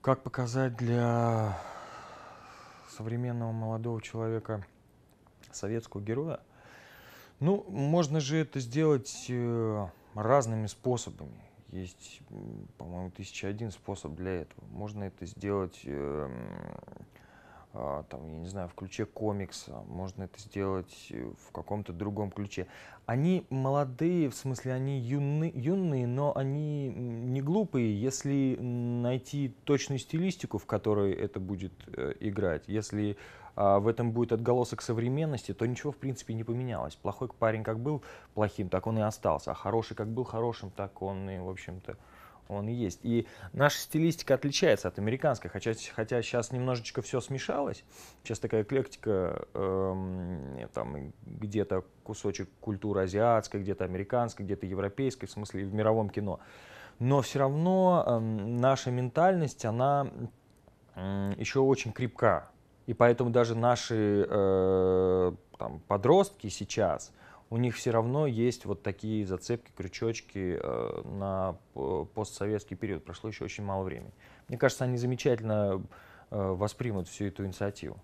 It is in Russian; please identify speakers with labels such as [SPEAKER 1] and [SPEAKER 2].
[SPEAKER 1] Как показать для современного молодого человека советского героя? Ну, можно же это сделать э, разными способами. Есть, по-моему, тысяча один способ для этого. Можно это сделать, э, а, там, я не знаю, в ключе комикса, можно это сделать э, в каком-то другом ключе. Они молодые, в смысле, они юны, юные, но они не глупые, если найти точную стилистику, в которой это будет э, играть, если э, в этом будет отголосок современности, то ничего в принципе не поменялось. Плохой парень как был плохим, так он и остался, а хороший как был хорошим, так он и, в общем-то, он и есть. И наша стилистика отличается от американской, хотя, хотя сейчас немножечко все смешалось. Сейчас такая эклектика, эм, там где-то кусочек культуры азиатской, где-то американской, где-то европейской, в смысле в мировом кино но все равно эм, наша ментальность, она еще очень крепка. И поэтому даже наши э, там, подростки сейчас, у них все равно есть вот такие зацепки, крючочки э, на э, постсоветский период. Прошло еще очень мало времени. Мне кажется, они замечательно э, воспримут всю эту инициативу.